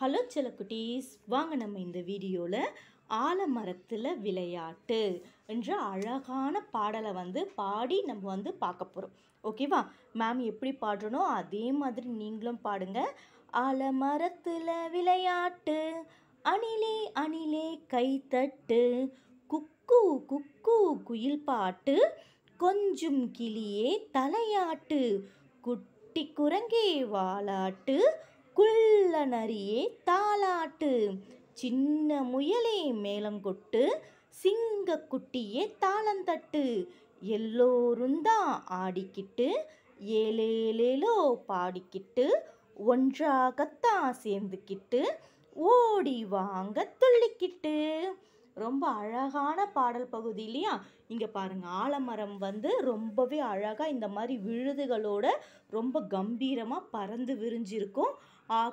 hello குட்டீஸ் வாங்க நம்ம இந்த வீடியோவில் ஆலமரத்தில் விளையாட்டு என்ற அழகான பாடலை வந்து பாடி நம்ம வந்து பார்க்க போகிறோம் ஓகேவா மேம் எப்படி பாடுறனோ அதே மாதிரி நீங்களும் பாடுங்க ஆலமரத்தில் விளையாட்டு அணிலே அணிலே கைத்தட்டு குக்கு குக்கு குயில் பாட்டு கொஞ்சம் கிளியே தலையாட்டு குட்டி குரங்கே வாலாட்டு குள் நரியே தாலாட்டு சின்ன முயலே மேலங்கொட்டு சிங்கக்குட்டியே தாளந்தட்டு எல்லோரும் தான் ஆடிக்கிட்டு ஏழேலேலோ பாடிக்கிட்டு ஒன்றாகத்தான் சேர்ந்துக்கிட்டு ஓடி வாங்க துள்ளிக்கிட்டு ரொம்ப அழகான பாடல் பகுதி இல்லையா இங்கே பாருங்கள் ஆலமரம் வந்து ரொம்பவே அழகாக இந்த மாதிரி விழுதுகளோட ரொம்ப கம்பீரமாக பறந்து விரிஞ்சிருக்கும்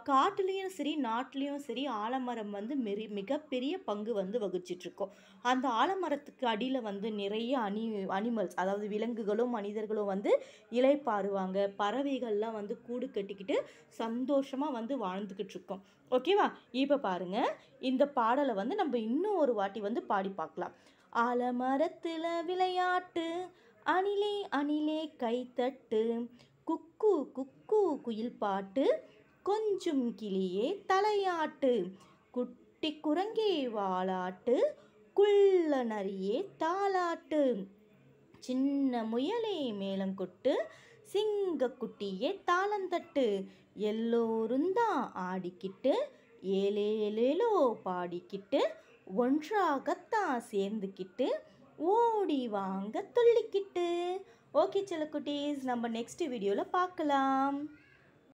காட்டுலேயும் சரி நாட்டிலையும் சரி ஆலமரம் வந்து மெரி மிகப்பெரிய பங்கு வந்து வகிச்சிட்ருக்கோம் அந்த ஆலமரத்துக்கு அடியில் வந்து நிறைய அனி அனிமல்ஸ் அதாவது விலங்குகளும் மனிதர்களும் வந்து இலை பாருவாங்க பறவைகள்லாம் வந்து கூடு கட்டிக்கிட்டு சந்தோஷமாக வந்து வாழ்ந்துக்கிட்டு இருக்கோம் ஓகேவா இப்போ பாருங்கள் இந்த பாடலை வந்து நம்ம இன்னும் ஒரு வாட்டி வந்து பாடி பார்க்கலாம் ஆலமரத்தில் விளையாட்டு அணிலே அணிலே கைத்தட்டு குக்கு குக்கு குயில் பாட்டு கொஞ்சும் கிளியே தலையாட்டு குட்டி குரங்கே வாளாட்டு குள்ள நரியே தாளாட்டு சின்ன முயலே மேலங்கொட்டு குட்டியே தாளந்தட்டு எல்லோரும் தான் ஆடிக்கிட்டு ஏலேலேலோ பாடிக்கிட்டு ஒன்றாகத்தான் சேர்ந்துக்கிட்டு ஓடி வாங்க துள்ளிக்கிட்டு ஓகே குட்டீஸ் நம்ம நெக்ஸ்ட் வீடியோவில் பார்க்கலாம்